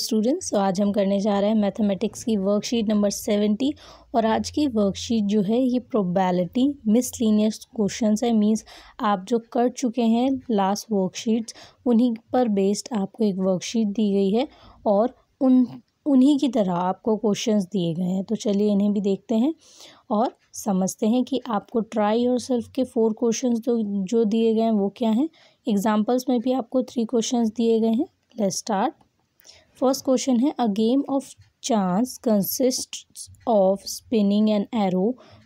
Students तो आज हम करने जा रहे हैं मैथमेटिक्स की वर्कशीट नंबर सेवेंटी और आज की वर्कशीट जो है ये प्रोबेबिलिटी मिसलिनियस क्वेश्चन है मीन्स आप जो कर चुके हैं लास्ट वर्कशीट्स उन्हीं पर बेस्ड आपको एक वर्कशीट दी गई है और उन उन्हीं की तरह आपको क्वेश्चंस दिए गए हैं तो चलिए इन्हें भी देखते हैं और समझते हैं कि आपको ट्राई योर सेल्फ के फोर क्वेश्चंस जो जो दिए गए हैं वो क्या हैं एग्जांपल्स में भी आपको थ्री क्वेश्चंस दिए गए हैं लेट्स स्टार्ट फर्स्ट क्वेश्चन है a game of chance consist of spinning an arrow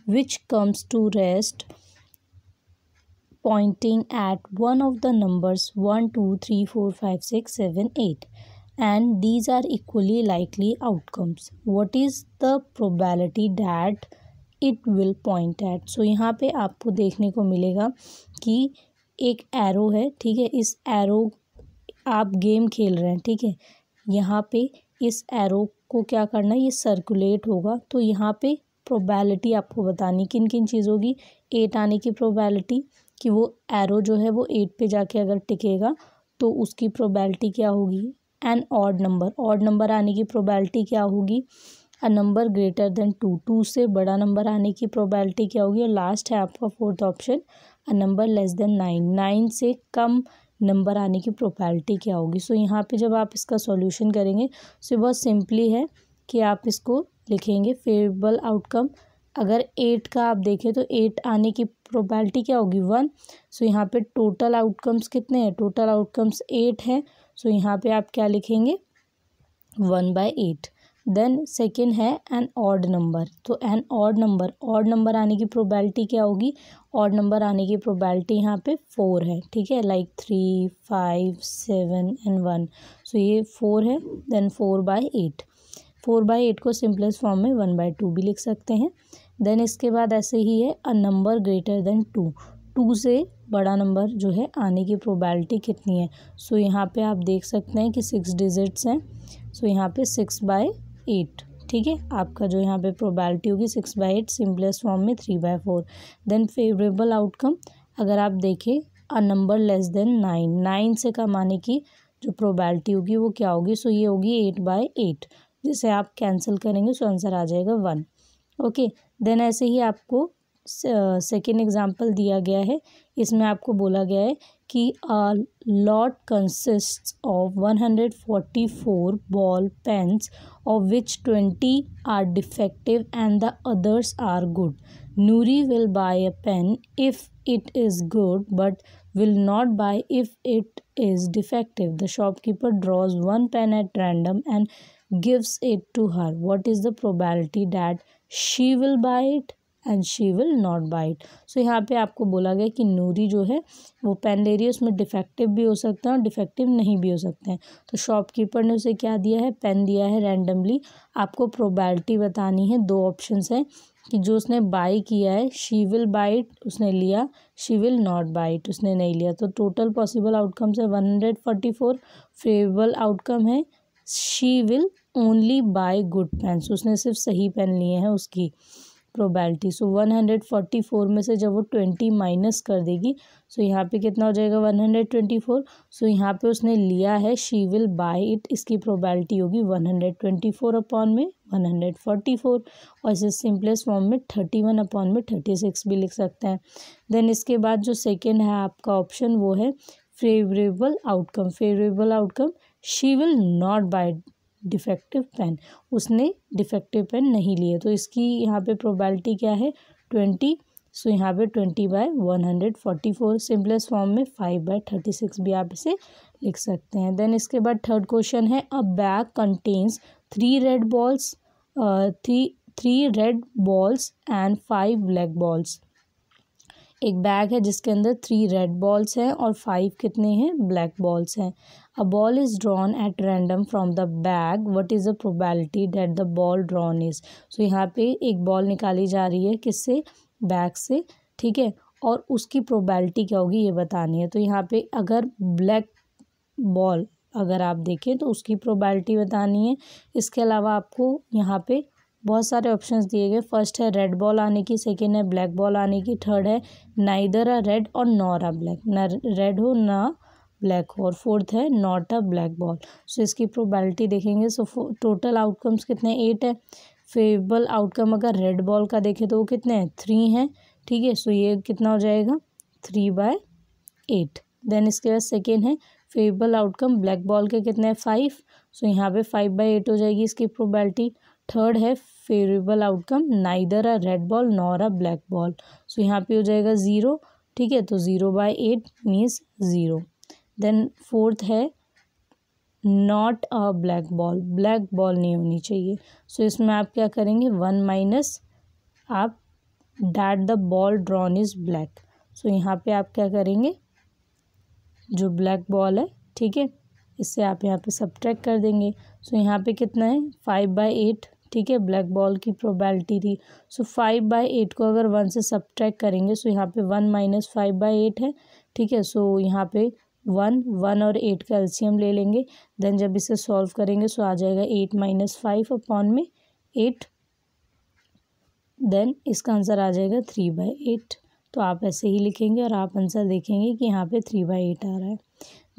which comes to rest pointing at one of the numbers one two three four five six seven eight and these are equally likely outcomes what is the probability that it will point at so यहाँ पर आपको देखने को मिलेगा कि एक arrow है ठीक है इस एरो आप गेम खेल रहे हैं ठीक है यहाँ पे इस एरो को क्या करना है ये सर्कुलेट होगा तो यहाँ पे प्रोबेबिलिटी आपको बतानी किन किन चीज़ों की एट आने की प्रोबेबिलिटी कि वो एरो जो है वो एट पे जाके अगर टिकेगा तो उसकी प्रोबेबिलिटी क्या होगी an odd number odd number आने की प्रोबेबिलिटी क्या होगी a number greater than two two से बड़ा नंबर आने की प्रोबेबिलिटी क्या होगी और लास्ट है आपका fourth option a number less than nine nine से कम नंबर आने की प्रोबेबिलिटी क्या होगी सो so, यहाँ पे जब आप इसका सॉल्यूशन करेंगे सो so, बहुत सिंपली है कि आप इसको लिखेंगे फेवरेबल आउटकम अगर एट का आप देखें तो एट आने की प्रोबेबिलिटी क्या होगी वन सो यहाँ पे टोटल आउटकम्स कितने हैं टोटल आउटकम्स एट हैं सो यहाँ पे आप क्या लिखेंगे one by eight then second है एन ऑड नंबर तो an odd number odd number आने की प्रोबेबिलिटी क्या होगी ऑड नंबर आने की प्रोबेबिलिटी यहाँ पे फोर है ठीक है like three five seven and one so ये फोर है then four by eight four by eight को सिंपलेस फॉर्म में वन बाई टू भी लिख सकते हैं देन इसके बाद ऐसे ही है a number greater than two two से बड़ा नंबर जो है आने की प्रोबेबिलिटी कितनी है सो so, यहाँ पे आप देख सकते हैं कि सिक्स डिजिट्स हैं सो so, यहाँ पे सिक्स बाय एट ठीक है आपका जो यहाँ पे प्रोबेबिलिटी होगी six by eight simplest form में three by four then favourable outcome अगर आप देखें a number less than nine nine से कम आने की जो प्रोबेबिलिटी होगी वो क्या होगी सो so, ये होगी एट बाय एट जिसे आप कैंसिल करेंगे सो आंसर आ जाएगा वन ओके देन ऐसे ही आपको सेकेंड एग्जाम्पल दिया गया है इसमें आपको बोला गया है कि a lot consist of one hundred forty four ball pens of which twenty are defective and the others are good Nuri will buy a pen if it is good but will not buy if it is defective the shopkeeper draws one pen at random and gives it to her what is the probability that she will buy it and she will not buy it so यहाँ पे आपको बोला गया कि नूरी जो है वो pen ले रही है उसमें डिफेक्टिव भी हो सकता है और डिफेक्टिव नहीं भी हो सकते हैं तो शॉपकीपर ने उसे क्या दिया है पेन दिया है रैंडमली आपको प्रोबेबिलिटी बतानी है दो ऑप्शन हैं कि जो उसने बाई किया है शी विल बाइट उसने लिया शी विल नॉट बाइट उसने नहीं लिया तो टोटल पॉसिबल आउटकम्स है one hundred forty four favourable outcome है she will only buy good pen उसने सिर्फ सही पेन लिए हैं उसकी probability so one hundred forty four में से जब वो ट्वेंटी माइनस कर देगी सो so यहाँ पे कितना हो जाएगा one hundred twenty four so यहाँ पे उसने लिया है शी विल बाय इट इसकी प्रोबेबिलिटी होगी one hundred twenty four upon में वन हंड्रेड फोर्टी फोर और इसे सिंपलेस्ट फॉर्म में थर्टी वन अपॉन में थर्टी सिक्स भी लिख सकते हैं देन इसके बाद जो सेकेंड है आपका ऑप्शन वो है favourable outcome favourable outcome she will not buy defective pen उसने डिफेक्टिव पेन नहीं लिए तो इसकी यहाँ पे प्रोबेबिलिटी क्या है ट्वेंटी सो यहाँ पे twenty by one hundred forty four simplest form में फाइव बाय थर्टी सिक्स भी आप इसे लिख सकते हैं देन इसके बाद थर्ड क्वेश्चन है a bag contains three red balls three three red balls and five black balls एक बैग है जिसके अंदर थ्री रेड बॉल्स हैं और फाइव कितने हैं ब्लैक बॉल्स हैं A ball is drawn at random from the bag. What is the probability that the ball drawn is? So यहाँ पे एक ball निकाली जा रही है किससे बैग से ठीक है और उसकी प्रोबेलिटी क्या होगी ये बतानी है तो यहाँ पे अगर ब्लैक बॉल अगर आप देखें तो उसकी प्रोबेलिटी बतानी है इसके अलावा आपको यहाँ पे बहुत सारे ऑप्शंस दिए गए फर्स्ट है रेड बॉल आने की सेकेंड है ब्लैक बॉल आने की थर्ड है नाइदर आ रेड और नॉर आ ब्लैक ना रेड हो ना ब्लैक और फोर्थ है not a black ball so इसकी प्रोबेबिलिटी देखेंगे सो टोटल आउटकम्स कितने एट है फेवरेबल आउटकम अगर रेड बॉल का देखें तो वो कितने हैं थ्री हैं ठीक है सो ये कितना हो जाएगा थ्री बाय एट देन इसके बाद सेकेंड है फेवरेबल आउटकम ब्लैक बॉल के कितने हैं फाइव सो यहाँ पे फाइव बाई एट हो जाएगी इसकी प्रोबेबिलिटी थर्ड है favourable outcome neither a red ball nor a black ball so यहाँ पे हो जाएगा ज़ीरो ठीक है तो zero by eight means zero then fourth है not a black ball black ball नहीं होनी चाहिए सो so, इसमें आप क्या करेंगे वन माइनस आप that the ball drawn is black so यहाँ पे आप क्या करेंगे जो ब्लैक बॉल है ठीक है इससे आप यहाँ पे सब कर देंगे सो so, यहाँ पे कितना है फाइव बाई एट ठीक है ब्लैक बॉल की प्रोबेबिलिटी थी सो फाइव बाई एट को अगर वन से सब करेंगे सो so यहाँ पे one minus five by eight है ठीक है सो so, यहाँ पे वन वन और एट का एल्शियम ले लेंगे देन जब इसे सॉल्व करेंगे सो तो आ जाएगा एट माइनस फाइव अपॉन में एट देन इसका आंसर आ जाएगा थ्री बाई एट तो आप ऐसे ही लिखेंगे और आप आंसर देखेंगे कि यहाँ पे थ्री बाई एट आ रहा है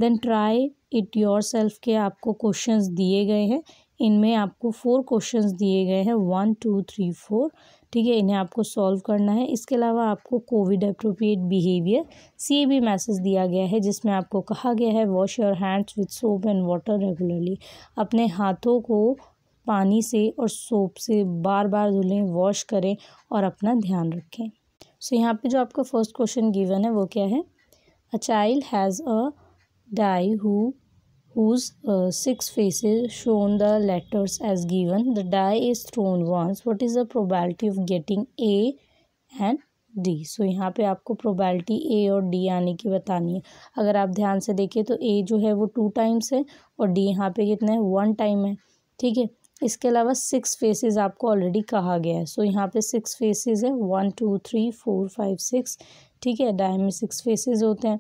then try it yourself के आपको क्वेश्चंस दिए गए हैं इनमें आपको फोर क्वेश्चंस दिए गए हैं वन टू थ्री फोर ठीक है इन्हें आपको सॉल्व करना है इसके अलावा आपको covid appropriate behaviour C A B message दिया गया है जिसमें आपको कहा गया है wash your hands with soap and water regularly अपने हाथों को पानी से और सोप से बार बार धुलें वॉश करें और अपना ध्यान रखें सो so, यहाँ पे जो आपका फर्स्ट क्वेश्चन गिवन है वो क्या है a child has a die who whose uh, six faces shown the letters as given. The die is thrown once. What is the probability of getting A and d so, यहाँ पे आपको probability a और d आने की बतानी है अगर आप ध्यान से देखें तो a जो है वो टू times है और d यहाँ पे कितना है वन time है ठीक है इसके अलावा सिक्स फेसेस आपको ऑलरेडी कहा गया है सो so, यहाँ पे सिक्स फेसेस है one two three four five six ठीक है डाई में सिक्स फेसेस होते हैं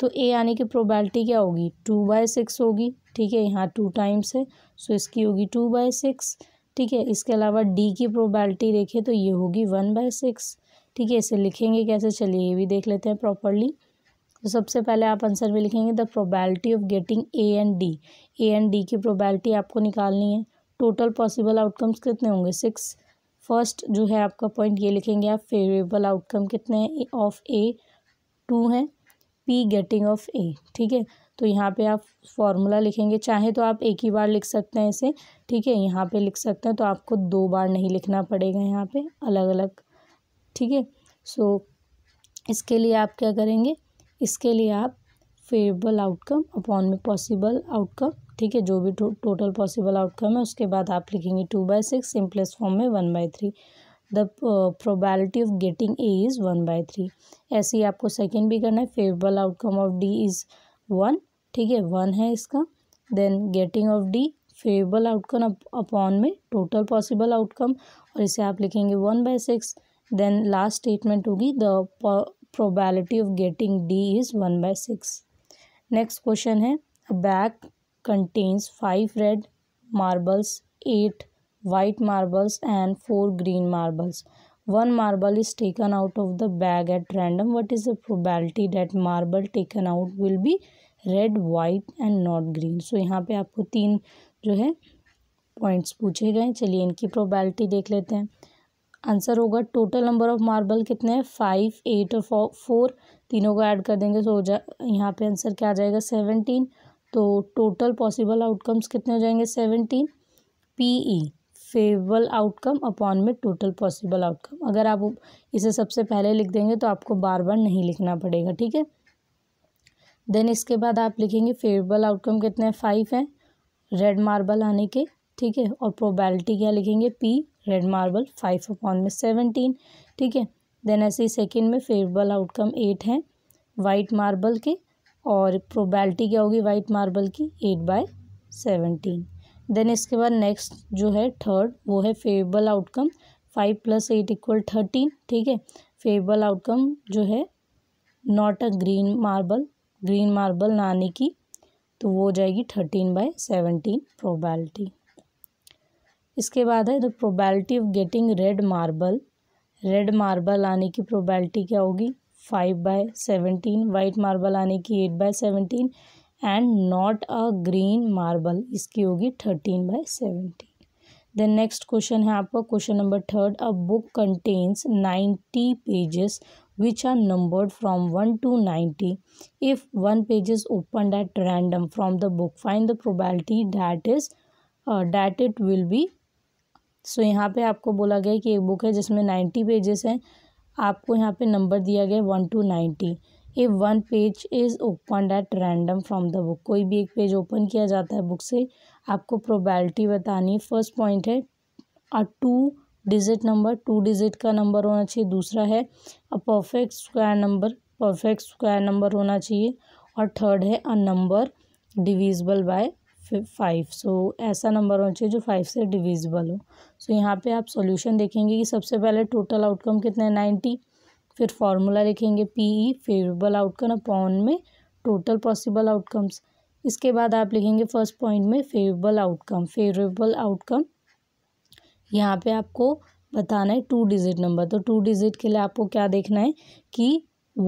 तो ए आने की प्रोबेबिलिटी क्या होगी टू बाय सिक्स होगी ठीक है यहाँ टू टाइम्स है सो इसकी होगी टू बाय सिक्स ठीक है इसके अलावा डी की प्रोबेबिलिटी देखें तो ये होगी वन बाय सिक्स ठीक है इसे लिखेंगे कैसे चलिए ये भी देख लेते हैं प्रॉपरली तो सबसे पहले आप आंसर में लिखेंगे the probability of getting A and D A and D की प्रोबेबिलिटी आपको निकालनी है टोटल पॉसिबल आउटकम्स कितने होंगे सिक्स फर्स्ट जो है आपका पॉइंट ये लिखेंगे आप फेवरेबल आउटकम कितने हैं ऑफ ए टू हैं पी गेटिंग ऑफ ए ठीक है तो यहाँ पे आप फॉर्मूला लिखेंगे चाहे तो आप एक ही बार लिख सकते हैं इसे ठीक है यहाँ पे लिख सकते हैं तो आपको दो बार नहीं लिखना पड़ेगा यहाँ पे अलग अलग ठीक है सो इसके लिए आप क्या करेंगे इसके लिए आप फेवरेबल आउटकम अपॉन में पॉसिबल आउटकम ठीक है जो भी टो, टोटल पॉसिबल आउटकम है उसके बाद आप लिखेंगे two by six simplest form में one by three the probability of getting A is one by three ऐसे ही आपको सेकेंड भी करना है favourable outcome of D is one ठीक है वन है इसका then getting of D favourable outcome upon में टोटल पॉसिबल आउटकम और इसे आप लिखेंगे one by six then last statement होगी the probability of getting D is one by six next question है bag contains five red marbles eight white marbles and four green marbles. One marble is taken out of the bag at random. What is the probability that marble taken out will be red white and not green so yahan pe aapko teen jo hai points puche gaye hain chaliye inki probability dekh lete hain answer होगा total number of marble कितने हैं five eight और four तीनों को add कर देंगे तो हो जा यहाँ पर आंसर क्या आ जाएगा सेवनटीन तो टोटल पॉसिबल आउटकम्स कितने हो जाएंगे seventeen P E favourable outcome upon में टोटल पॉसिबल आउटकम अगर आप इसे सबसे पहले लिख देंगे तो आपको बार बार नहीं लिखना पड़ेगा ठीक है देन इसके बाद आप लिखेंगे फेवरेबल आउटकम कितने हैं फाइव हैं रेड मार्बल आने के ठीक है और प्रोबेबिलिटी क्या लिखेंगे P red marble five upon में सेवनटीन ठीक है देन ऐसे ही सेकेंड में फेवरेबल आउटकम एट हैं वाइट मार्बल के और प्रोबेबिलिटी क्या होगी वाइट मार्बल की एट बाय सेवनटीन देन इसके बाद नेक्स्ट जो है थर्ड वो है favourable outcome five plus eight equal thirteen ठीक है फेवरेबल आउटकम जो है not a green marble green marble ना आने की तो वो हो जाएगी थर्टीन बाय सेवनटीन प्रोबेलिटी इसके बाद है the probability of getting red marble red marble आने की प्रोबेलिटी क्या होगी five by seventeen white marble आने की eight by seventeen and not a green marble इसकी होगी thirteen by seventeen then next question है आपका question number third a book contains ninety pages which are numbered from one to ninety if one page is open at random from the book find the probability that is that it will be so यहाँ पे आपको बोला गया कि एक book है जिसमें ninety pages हैं आपको यहाँ पे नंबर दिया गया one to ninety if one page is open at random from the book कोई भी एक पेज ओपन किया जाता है बुक से आपको प्रोबेबिलिटी बतानी है फर्स्ट पॉइंट है a two digit number two digit का नंबर होना चाहिए दूसरा है a perfect square number perfect square number होना चाहिए और थर्ड है a number divisible by five so ऐसा नंबर होना चाहिए जो फाइव से डिविजिबल हो सो so, यहाँ पे आप सॉल्यूशन देखेंगे कि सबसे पहले टोटल आउटकम कितना है नाइन्टी फिर फार्मूला लिखेंगे P E favourable outcome upon में टोटल पॉसिबल आउटकम्स इसके बाद आप लिखेंगे फर्स्ट पॉइंट में फेवरेबल आउटकम फेवरेबल आउटकम यहाँ पे आपको बताना है टू डिजिट नंबर तो टू डिजिट के लिए आपको क्या देखना है कि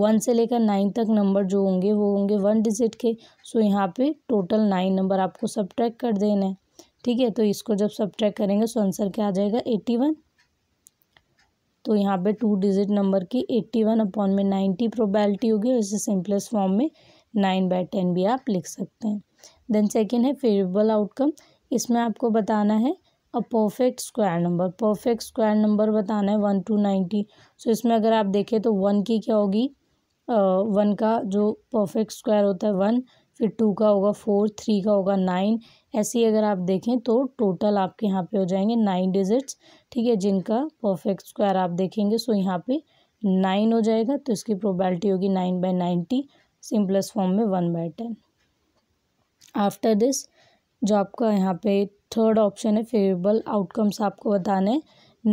वन से लेकर नाइन तक नंबर जो होंगे वो होंगे वन डिजिट के सो यहाँ पे टोटल नाइन नंबर आपको सब कर देना है ठीक है तो इसको जब सब करेंगे सो आंसर क्या आ जाएगा एट्टी वन तो यहाँ पे टू डिजिट नंबर की एट्टी वन अपॉन में नाइन्टी प्रोबेबिलिटी होगी इसे सिंपलेस्ट फॉर्म में नाइन बाई टेन भी आप लिख सकते हैं देन सेकेंड है फेवरेबल आउटकम इसमें आपको बताना है a perfect square number perfect square number बताना है वन टू नाइन्टी सो इसमें अगर आप देखें तो वन की क्या होगी वन uh, का जो परफेक्ट स्क्वायर होता है वन फिर टू का होगा फोर थ्री का होगा नाइन ऐसे ही अगर आप देखें तो टोटल आपके यहाँ पे हो जाएंगे नाइन डिजिट्स ठीक है जिनका परफेक्ट स्क्वायर आप देखेंगे सो यहाँ पे नाइन हो जाएगा तो इसकी प्रोबेबिलिटी होगी nine by ninety simplest form में one by ten after this जो आपका यहाँ पे थर्ड ऑप्शन है फेवरेबल आउटकम्स आपको बताने है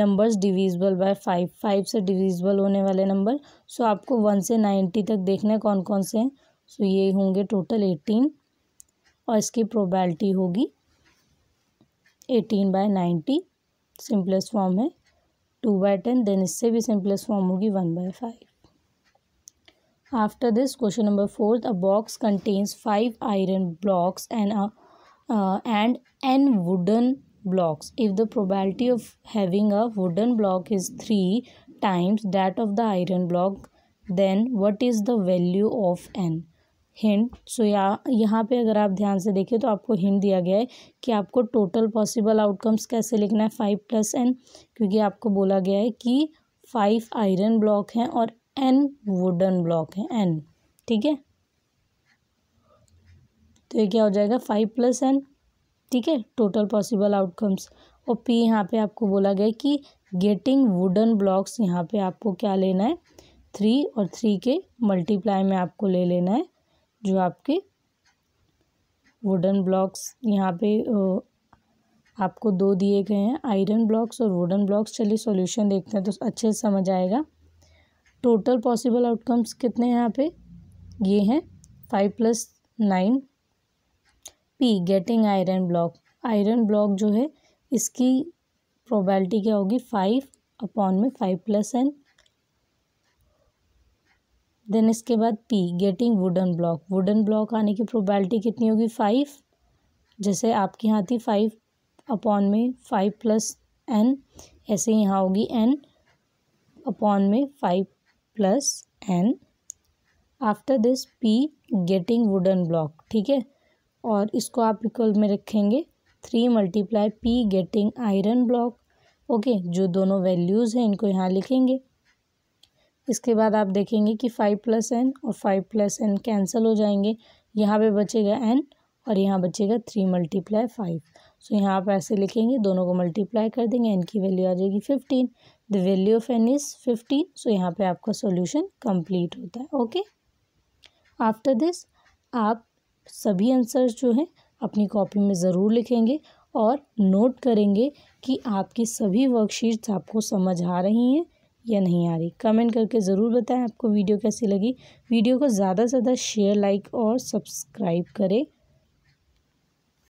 numbers divisible by five five से डिविजिबल होने वाले नंबर सो आपको वन से नाइन्टी तक देखना है कौन कौन से हैं सो ये होंगे टोटल एटीन और इसकी प्रोबेबिलिटी होगी eighteen by ninety simplest form है टू बाय टेन देन इससे भी सिंपलेस्ट फॉर्म होगी one by five after this question number fourth a box contains five iron blocks and and n wooden blocks if the probability of having a wooden block is three times that of the iron block then what is the value of n hint so या यहाँ पे अगर आप ध्यान से देखें तो आपको हिंट दिया गया है कि आपको टोटल पॉसिबल आउटकम्स कैसे लिखना है फाइव प्लस एन क्योंकि आपको बोला गया है कि फाइव आयरन ब्लॉक हैं और एन वुडन ब्लॉक हैं एन ठीक है तो ये क्या हो जाएगा फाइव प्लस एन ठीक है टोटल पॉसिबल आउटकम्स और पी यहाँ पे आपको बोला गया कि गेटिंग वुडन ब्लॉक्स यहाँ पे आपको क्या लेना है थ्री और थ्री के मल्टीप्लाई में आपको ले लेना है जो आपके वुडन ब्लॉक्स यहाँ पे आपको दो दिए गए हैं आयरन ब्लॉक्स और वुडन ब्लॉक्स चलिए सॉल्यूशन देखते हैं तो अच्छे से समझ आएगा टोटल पॉसिबल आउटकम्स कितने हैं यहाँ पे ये हैं five plus nine P getting iron block iron block जो है इसकी प्रोबेबिलिटी क्या होगी फाइव अपॉन में फाइव प्लस एन देन इसके बाद P getting wooden block wooden block आने की प्रोबेबिलिटी कितनी होगी फाइव जैसे आपके यहाँ थी फाइव अपॉन में फाइव प्लस एन ऐसे यहाँ होगी एन अपॉन में five plus n after this P getting wooden block ठीक है और इसको आप इक्वल में रखेंगे three multiply P getting iron block okay जो दोनों वैल्यूज़ हैं इनको यहाँ लिखेंगे इसके बाद आप देखेंगे कि फाइव प्लस एन और फाइव प्लस एन कैंसिल हो जाएंगे यहाँ पे बचेगा एन और यहाँ बचेगा थ्री मल्टीप्लाई फाइव सो यहाँ आप ऐसे लिखेंगे दोनों को मल्टीप्लाई कर देंगे एन की वैल्यू आ जाएगी fifteen the value of n is fifteen so यहाँ पे आपका सॉल्यूशन कंप्लीट होता है ओके आफ्टर दिस आप सभी आंसर्स जो हैं अपनी कॉपी में ज़रूर लिखेंगे और नोट करेंगे कि आपकी सभी वर्कशीट्स आपको समझ आ रही हैं या नहीं आ रही कमेंट करके ज़रूर बताएं आपको वीडियो कैसी लगी वीडियो को ज़्यादा से ज़्यादा शेयर लाइक और सब्सक्राइब करें